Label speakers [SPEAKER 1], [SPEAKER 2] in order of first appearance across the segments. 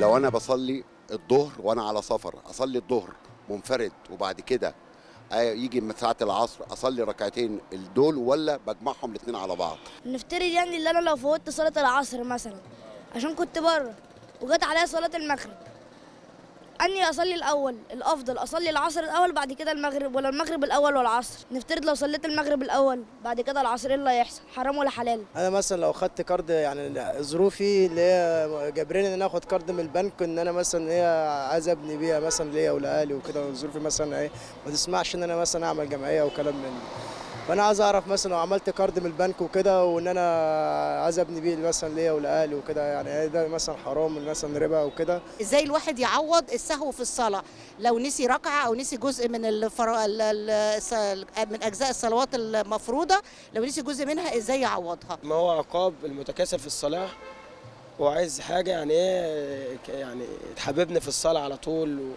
[SPEAKER 1] لو انا بصلي الظهر وانا على سفر اصلي الظهر منفرد وبعد كده آه، يجي من ساعه العصر اصلي ركعتين الدول ولا بجمعهم الاثنين على بعض
[SPEAKER 2] نفترض يعني ان انا لو فوتت صلاه العصر مثلا عشان كنت بره وجت عليا صلاه المغرب اني اصلي الاول الافضل اصلي العصر الاول بعد كده المغرب ولا المغرب الاول ولا العصر نفترض لو صليت المغرب الاول بعد كده العصر ايه اللي هيحصل حرام ولا حلال
[SPEAKER 1] انا مثلا لو خدت كارد يعني ظروفي اللي هي جابرين ان انا اخد كارد من البنك ان انا مثلا هي ايه عايز ابني بيها مثلا ليا ولاهلي وكده ظروفي مثلا ايه ما تسمعش ان انا مثلا اعمل جمعيه وكلام من فانا عايز اعرف مثلا لو عملت كارد من البنك وكده وان انا عايز ابني بيه مثلا ليا ولاهلي وكده يعني إيه ده مثلا حرام مثلا ربا وكده
[SPEAKER 2] ازاي الواحد يعوض السهو في الصلاه لو نسي ركعه او نسي جزء من الفر... من اجزاء الصلوات المفروضه لو نسي جزء
[SPEAKER 1] منها ازاي يعوضها ما هو عقاب المتكاسل في الصلاه وعايز حاجه يعني ايه يعني تحببني في الصلاه على طول و...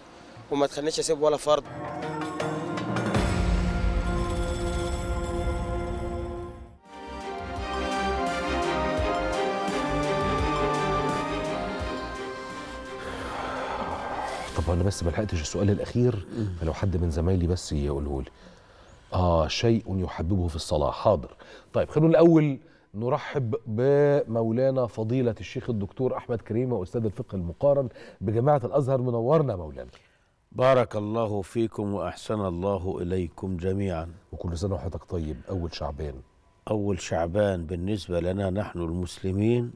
[SPEAKER 1] وما تخلينيش اسيب ولا فرض
[SPEAKER 2] بس ما لحقتش السؤال الاخير فلو حد من زمايلي بس يقوله لي اه شيء يحببه في الصلاه حاضر طيب خلونا الاول نرحب بمولانا فضيلة الشيخ الدكتور أحمد كريم وأستاذ الفقه المقارن بجامعة الأزهر منورنا مولانا
[SPEAKER 1] بارك الله فيكم وأحسن الله إليكم جميعا وكل سنة وحضرتك طيب أول شعبان أول شعبان بالنسبة لنا نحن المسلمين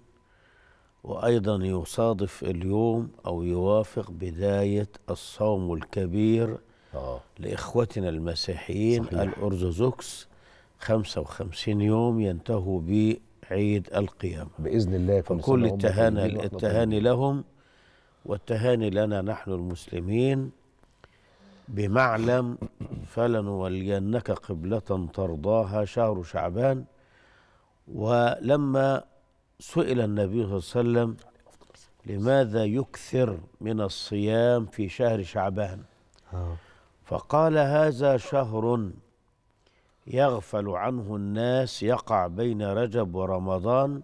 [SPEAKER 1] وأيضا يصادف اليوم أو يوافق بداية الصوم الكبير آه. لإخوتنا المسيحيين صحيح. الأرثوذكس 55 يوم ينتهوا بعيد القيامة بإذن الله فكل التهاني التهاني لهم والتهاني لنا نحن المسلمين بمعلم فلنولينك قبلة ترضاها شهر شعبان ولما سئل النبي صلى الله عليه وسلم لماذا يكثر من الصيام في شهر شعبان آه. فقال هذا شهر يغفل عنه الناس يقع بين رجب ورمضان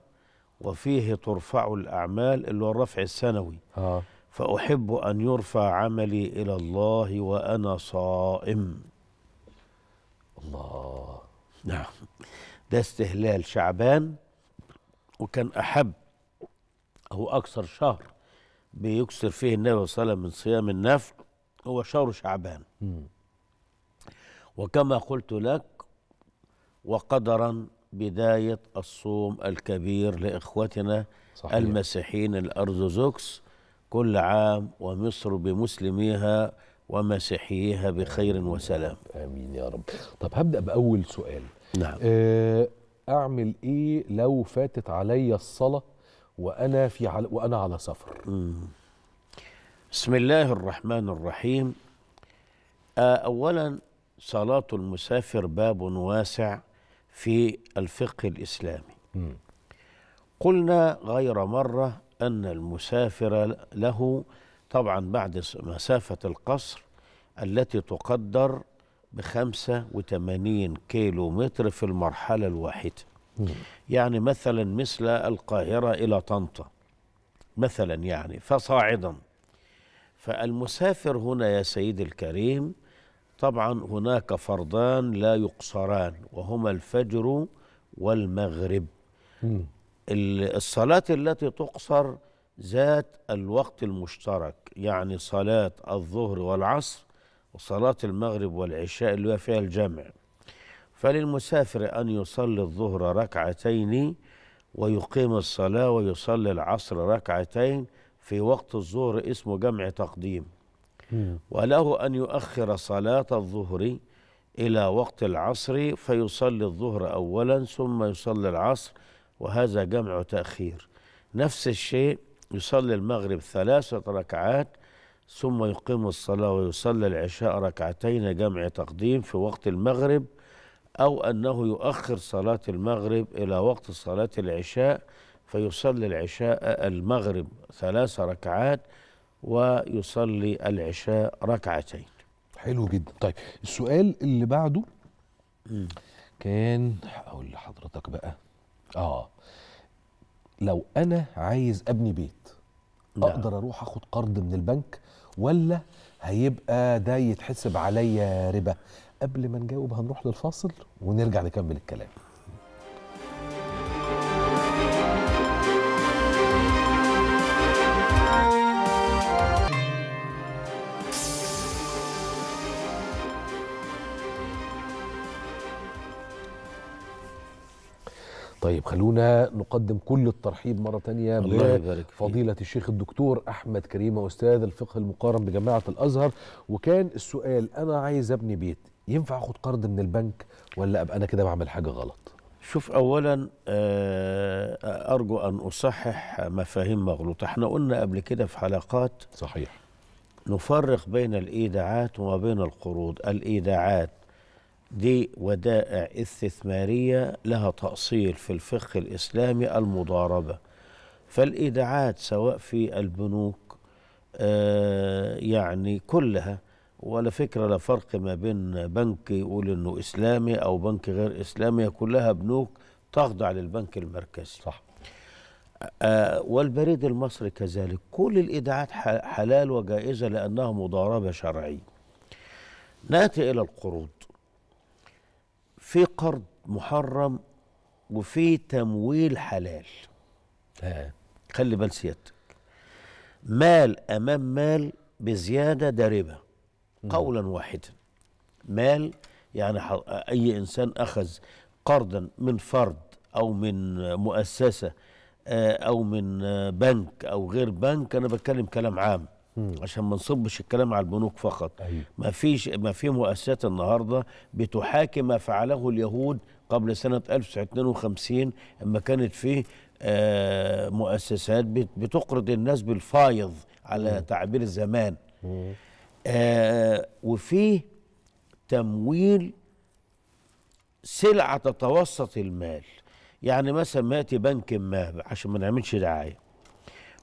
[SPEAKER 1] وفيه ترفع الأعمال اللي هو الرفع السنوي آه. فأحب أن يرفع عملي إلى الله وأنا صائم الله نعم ده استهلال شعبان وكان أحب أو أكثر شهر بيكسر فيه النبي صلى الله عليه وسلم من صيام النفل هو شهر شعبان وكما قلت لك وقدرا بداية الصوم الكبير لإخوتنا صحيح. المسيحيين الأرثوذكس كل عام ومصر بمسلميها ومسيحيها بخير وسلام آمين يا رب طب هبدأ بأول سؤال نعم آه
[SPEAKER 2] اعمل ايه لو فاتت عليا الصلاه وانا في عل... وانا على سفر
[SPEAKER 1] بسم الله الرحمن الرحيم آه، اولا صلاه المسافر باب واسع في الفقه الاسلامي قلنا غير مره ان المسافر له طبعا بعد مسافه القصر التي تقدر ب 85 كيلو متر في المرحلة الواحدة يعني مثلا مثل القاهرة إلى طنطا مثلا يعني فصاعدا فالمسافر هنا يا سيدي الكريم طبعا هناك فرضان لا يقصران وهما الفجر والمغرب الصلاة التي تقصر ذات الوقت المشترك يعني صلاة الظهر والعصر وصلاة المغرب والعشاء اللي فيها الجمع فللمسافر أن يصلي الظهر ركعتين ويقيم الصلاة ويصلي العصر ركعتين في وقت الظهر اسمه جمع تقديم وله أن يؤخر صلاة الظهر إلى وقت العصر فيصلي الظهر أولا ثم يصلي العصر وهذا جمع تأخير نفس الشيء يصلي المغرب ثلاثة ركعات ثم يقيم الصلاة ويصلي العشاء ركعتين جمع تقديم في وقت المغرب أو أنه يؤخر صلاة المغرب إلى وقت صلاة العشاء فيصلي العشاء المغرب ثلاث ركعات ويصلي العشاء ركعتين حلو جدا طيب السؤال اللي بعده كان اقول لحضرتك
[SPEAKER 2] بقى اه لو انا عايز ابني بيت نعم. اقدر اروح اخد قرض من البنك ولا هيبقى ده يتحسب عليا ربا قبل ما نجاوب هنروح للفاصل ونرجع نكمل الكلام طيب خلونا نقدم كل الترحيب مرة ثانيه بفضيله الشيخ الدكتور أحمد كريمة أستاذ الفقه المقارن بجامعة الأزهر وكان السؤال أنا عايز أبني بيت ينفع أخد قرض من البنك ولا أبقى أنا كده بعمل حاجة غلط
[SPEAKER 1] شوف أولا آه، أرجو أن أصحح مفاهيم مغلوطة احنا قلنا قبل كده في حلقات صحيح نفرق بين الإيداعات وما بين القروض الإيداعات دي ودائع استثمارية لها تأصيل في الفقه الإسلامي المضاربة فالإيداعات سواء في البنوك آه يعني كلها ولا فكرة لا فرق ما بين بنك يقول إنه إسلامي أو بنك غير إسلامي كلها بنوك تخضع للبنك المركزي صح آه والبريد المصري كذلك كل الإيداعات حلال وجائزة لأنها مضاربة شرعية نأتي إلى القروض في قرض محرم وفي تمويل حلال ها. خلي بال سيادتك مال امام مال بزياده ده قولا واحدا مال يعني اي انسان اخذ قرضا من فرد او من مؤسسه آه، او من آه، بنك او غير بنك انا بتكلم كلام عام عشان ما نصبش الكلام على البنوك فقط أيوه. ما فيش ما في مؤسسات النهارده بتحاكي ما فعله اليهود قبل سنه 1952 لما كانت فيه آه مؤسسات بتقرض الناس بالفايض على م. تعبير زمان آه وفي تمويل سلعه تتوسط المال يعني مثلا ما ياتي بنك ما عشان ما نعملش دعايه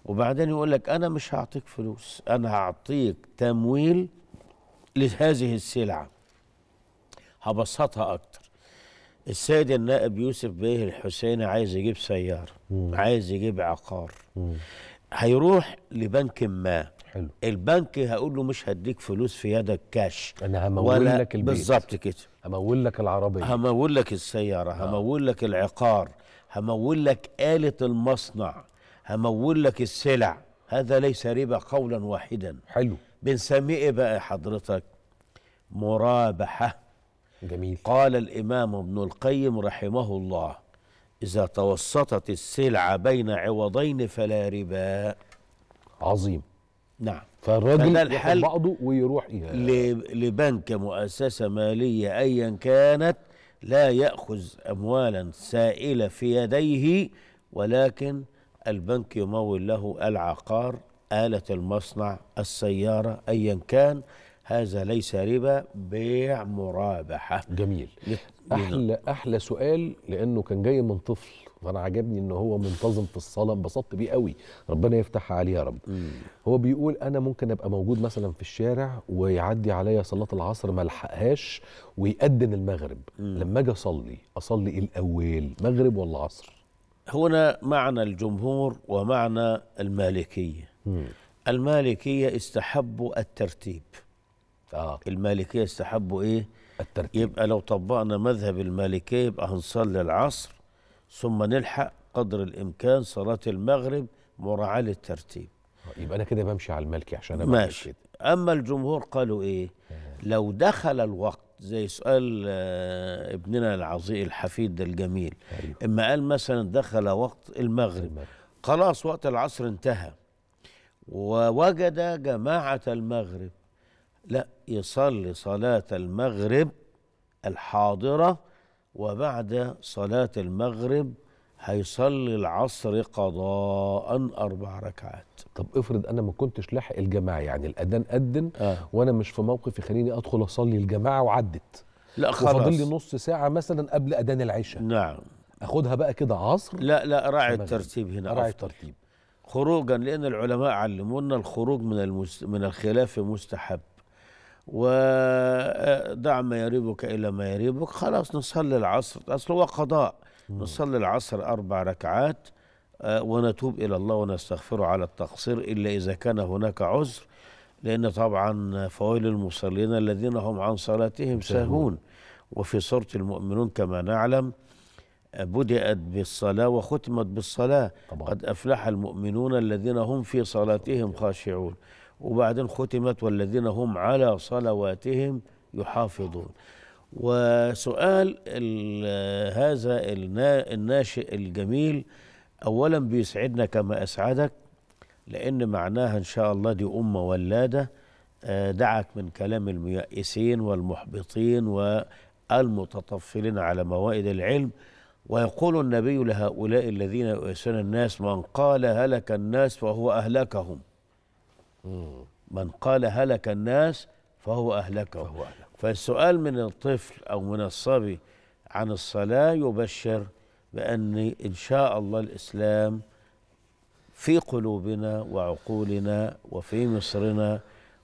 [SPEAKER 1] وبعدين يقول لك انا مش هعطيك فلوس انا هعطيك تمويل لهذه السلعه هبسطها اكتر السيد النائب يوسف بيه الحسيني عايز يجيب سياره مم. عايز يجيب عقار مم. هيروح لبنك ما حلو. البنك هقول له مش هديك فلوس في يدك كاش انا همول لك البيت بالظبط كده همول لك العربيه همول لك السياره آه. همول لك العقار همول لك آلة المصنع همول لك السلع هذا ليس ربا قولا واحدا حلو بنسميه ايه بقى حضرتك مرابحه جميل قال الامام ابن القيم رحمه الله اذا توسطت السلعه بين عوضين فلا ربا عظيم نعم فالراجل الحل بعضه ويروح إيه لبنك مؤسسه ماليه ايا كانت لا ياخذ اموالا سائله في يديه ولكن البنك يمول له العقار آلة المصنع السيارة أيا كان هذا ليس ربا بيع مرابحة جميل أحلى, نعم. أحلى سؤال لأنه كان جاي
[SPEAKER 2] من طفل فأنا عجبني أنه هو منتظم في الصلاة انبسطت بيه قوي ربنا يفتحها عليه يا رب مم. هو بيقول أنا ممكن أبقى موجود مثلا في الشارع ويعدي عليا صلاة العصر ما الحقهاش ويأذن المغرب مم. لما أجي أصلي أصلي الأول مغرب
[SPEAKER 1] ولا عصر هنا معنى الجمهور ومعنى المالكية م. المالكية استحبوا الترتيب آه. المالكية استحبوا إيه الترتيب يبقى لو طبقنا مذهب المالكية يبقى هنصلي العصر ثم نلحق قدر الإمكان صلاة المغرب مراعاة للترتيب آه، يبقى أنا كده بمشي على المالكي عشان أنا ماشي كده. أما الجمهور قالوا إيه آه. لو دخل الوقت زي سؤال آه، ابننا العظيم الحفيد ده الجميل أيوه. اما قال مثلا دخل وقت المغرب خلاص وقت العصر انتهى ووجد جماعة المغرب لا يصلي صلاة المغرب الحاضرة وبعد صلاة المغرب هيصلي العصر قضاء اربع ركعات طب
[SPEAKER 2] افرض انا ما كنتش لاحق الجماعه يعني الاذان اذن آه. وانا مش في موقف يخليني ادخل اصلي الجماعه وعدت لا خلاص وفضل لي نص ساعه مثلا قبل اذان العشاء نعم اخدها
[SPEAKER 1] بقى كده عصر لا لا راعي الترتيب هنا راعي الترتيب خروجا لان العلماء علمونا الخروج من المس... من الخلاف مستحب ودع ما يريبك الى ما يريبك خلاص نصلي العصر اصل هو قضاء نصلي العصر أربع ركعات آه، ونتوب إلى الله ونستغفره على التقصير إلا إذا كان هناك عذر لأن طبعا فويل المصلين الذين هم عن صلاتهم ساهون وفي سورة المؤمنون كما نعلم بدأت بالصلاة وختمت بالصلاة طبعا. قد أفلح المؤمنون الذين هم في صلاتهم خاشعون وبعدين ختمت والذين هم على صلواتهم يحافظون وسؤال هذا الناشئ الجميل اولا بيسعدنا كما اسعدك لان معناها ان شاء الله دي امه ولاده آه، دعك من كلام الميائسين والمحبطين والمتطفلين على موائد العلم ويقول النبي لهؤلاء الذين يؤسون الناس من قال هلك الناس فهو أهلكهم من قال هلك الناس فهو أهلكهم فهو أهلكهم. فالسؤال من الطفل أو من الصبي عن الصلاة يبشر بأن إن شاء الله الإسلام في قلوبنا وعقولنا وفي مصرنا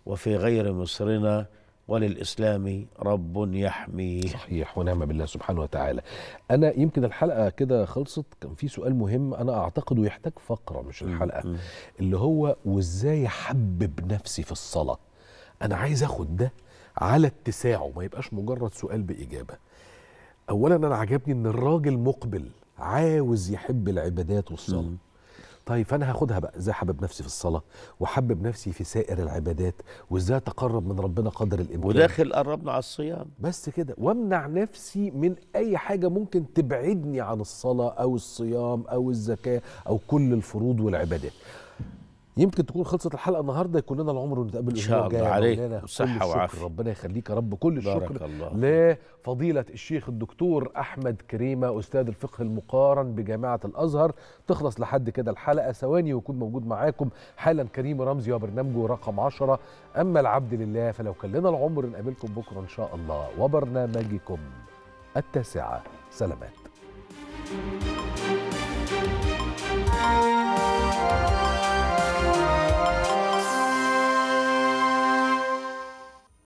[SPEAKER 1] وفي غير مصرنا وللإسلام رب يحميه صحيح ونعم بالله سبحانه وتعالى أنا يمكن الحلقة كده
[SPEAKER 2] خلصت كان في سؤال مهم أنا أعتقد يحتاج فقرة مش الحلقة -م. اللي هو وإزاي أحبب نفسي في الصلاة أنا عايز أخد ده على اتساعه ما يبقاش مجرد سؤال باجابه اولا انا عجبني ان الراجل مقبل عاوز يحب العبادات والصلاه طيب فانا هاخدها بقى ازاي حبب نفسي في الصلاه وحبب نفسي في سائر العبادات وازاي اتقرب من ربنا قدر الامكان
[SPEAKER 1] وداخل قربنا على
[SPEAKER 2] الصيام بس كده وامنع نفسي من اي حاجه ممكن تبعدني عن الصلاه او الصيام او الزكاه او كل الفروض والعبادات يمكن تكون خلصت الحلقه النهارده يكون لنا العمر ونتقابل الاسبوع الجاي ان شاء الله يعني عليك وصحه وعافيه ربنا يخليك يا رب كل الشكر الله. لفضيله الشيخ الدكتور احمد كريمه استاذ الفقه المقارن بجامعه الازهر تخلص لحد كده الحلقه ثواني ويكون موجود معاكم حالا كريم رمزي وبرنامجه رقم 10 اما العبد لله فلو كان لنا العمر نقابلكم بكره ان شاء الله وبرنامجكم التاسعه سلامات thank you